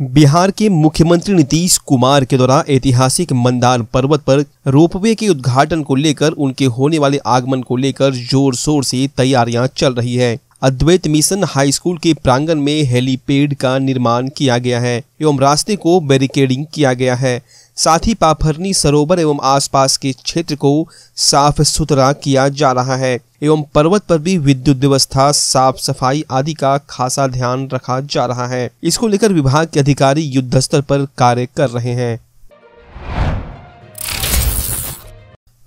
बिहार के मुख्यमंत्री नीतीश कुमार के द्वारा ऐतिहासिक मंदान पर्वत पर रोपवे के उद्घाटन को लेकर उनके होने वाले आगमन को लेकर जोर शोर से तैयारियां चल रही है अद्वैत मिशन हाई स्कूल के प्रांगण में हेलीपेड का निर्माण किया गया है एवं रास्ते को बैरिकेडिंग किया गया है साथ ही पाफरनी सरोवर एवं आसपास के क्षेत्र को साफ सुथरा किया जा रहा है एवं पर्वत पर भी विद्युत व्यवस्था साफ सफाई आदि का खासा ध्यान रखा जा रहा है इसको लेकर विभाग के अधिकारी युद्ध स्तर पर कार्य कर रहे हैं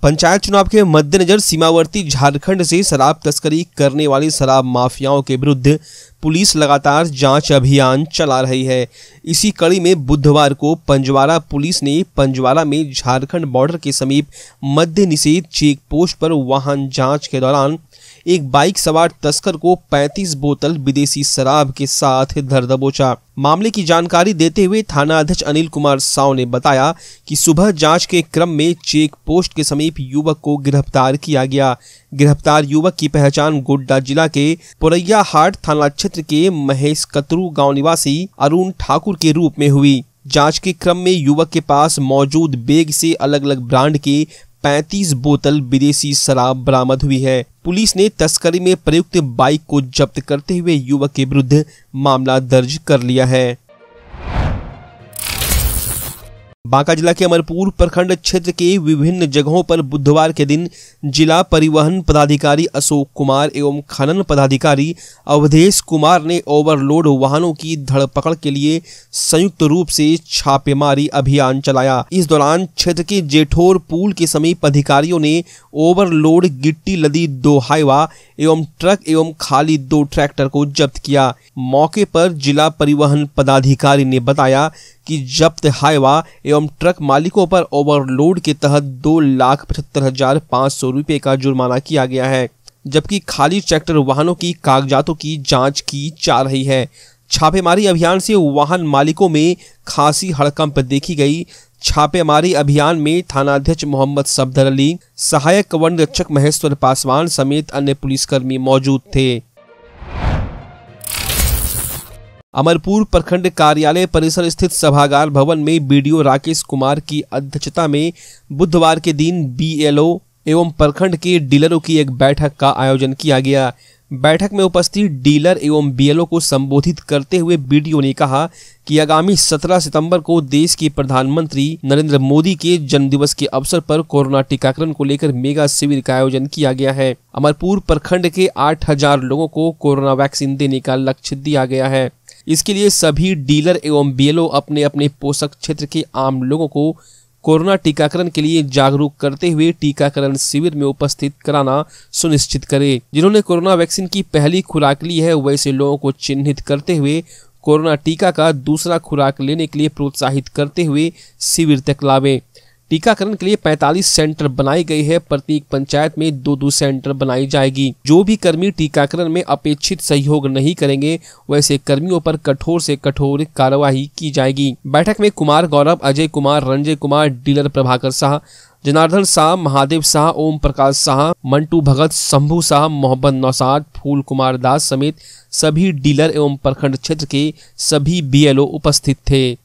पंचायत चुनाव के मद्देनजर सीमावर्ती झारखंड से शराब तस्करी करने वाली शराब माफियाओं के विरुद्ध पुलिस लगातार जांच अभियान चला रही है इसी कड़ी में बुधवार को पंजवाड़ा पुलिस ने पंजवारा में झारखंड बॉर्डर के समीप मध्य निषेध चेक पोस्ट पर वाहन जांच के दौरान एक बाइक सवार तस्कर को 35 बोतल विदेशी शराब के साथ धर दबोचा मामले की जानकारी देते हुए थाना अध्यक्ष अनिल कुमार साव ने बताया कि सुबह जांच के क्रम में चेक पोस्ट के समीप युवक को गिरफ्तार किया गया गिरफ्तार युवक की पहचान गोड्डा जिला के पुरैया हाट थाना क्षेत्र क्षेत्र के महेश कतरू गांव निवासी अरुण ठाकुर के रूप में हुई जांच के क्रम में युवक के पास मौजूद बैग से अलग अलग ब्रांड के 35 बोतल विदेशी शराब बरामद हुई है पुलिस ने तस्करी में प्रयुक्त बाइक को जब्त करते हुए युवक के विरुद्ध मामला दर्ज कर लिया है बांका जिला के अमरपुर प्रखंड क्षेत्र के विभिन्न जगहों पर बुधवार के दिन जिला परिवहन पदाधिकारी अशोक कुमार एवं खनन पदाधिकारी अवधेश कुमार ने ओवरलोड वाहनों की धड़पकड़ के लिए संयुक्त रूप से छापेमारी अभियान चलाया इस दौरान क्षेत्र के जेठोर पुल के समीप अधिकारियों ने ओवरलोड गिट्टी लदी दो हाईवा एवं ट्रक एवं खाली दो ट्रैक्टर को जब्त किया मौके पर जिला परिवहन पदाधिकारी ने बताया कि जब्त हाईवा एवं एवं ट्रक मालिकों पर ओवरलोड के तहत दो लाख पचहत्तर हजार पाँच सौ रुपये का जुर्माना किया गया है जबकि खाली ट्रैक्टर वाहनों की कागजातों की जांच की जा रही है छापेमारी अभियान से वाहन मालिकों में खासी हड़कंप देखी गई छापेमारी अभियान में थानाध्यक्ष मोहम्मद सफदर अली सहायक वन रक्षक महेश्वर पासवान समेत अन्य पुलिसकर्मी मौजूद थे अमरपुर प्रखंड कार्यालय परिसर स्थित सभागार भवन में बीडीओ राकेश कुमार की अध्यक्षता में बुधवार के दिन बीएलओ एवं प्रखंड के डीलरों की एक बैठक का आयोजन किया गया बैठक में उपस्थित डीलर एवं बीएलओ को संबोधित करते हुए बीडीओ ने कहा कि आगामी 17 सितंबर को देश के प्रधानमंत्री नरेंद्र मोदी के जन्मदिवस के अवसर पर कोरोना टीकाकरण को लेकर मेगा शिविर का आयोजन किया गया है अमरपुर प्रखंड के 8000 लोगों को कोरोना वैक्सीन देने का लक्ष्य दिया गया है इसके लिए सभी डीलर एवं बीएलओ अपने अपने पोषक क्षेत्र के आम लोगों को कोरोना टीकाकरण के लिए जागरूक करते हुए टीकाकरण शिविर में उपस्थित कराना सुनिश्चित करें जिन्होंने कोरोना वैक्सीन की पहली खुराक ली है वैसे लोगों को चिन्हित करते हुए कोरोना टीका का दूसरा खुराक लेने के लिए प्रोत्साहित करते हुए शिविर तक लावें टीकाकरण के लिए 45 सेंटर बनाई गई है प्रत्येक पंचायत में दो दो सेंटर बनाई जाएगी जो भी कर्मी टीकाकरण में अपेक्षित सहयोग नहीं करेंगे वैसे कर्मियों पर कठोर से कठोर कार्रवाई की जाएगी बैठक में कुमार गौरव अजय कुमार रंजय कुमार डीलर प्रभाकर शाह जनार्दन शाह महादेव शाह ओम प्रकाश शाह मंटू भगत शंभू शाह मोहम्मद नौसाद फूल कुमार दास समेत सभी डीलर एवं प्रखंड क्षेत्र के सभी बीएलओ उपस्थित थे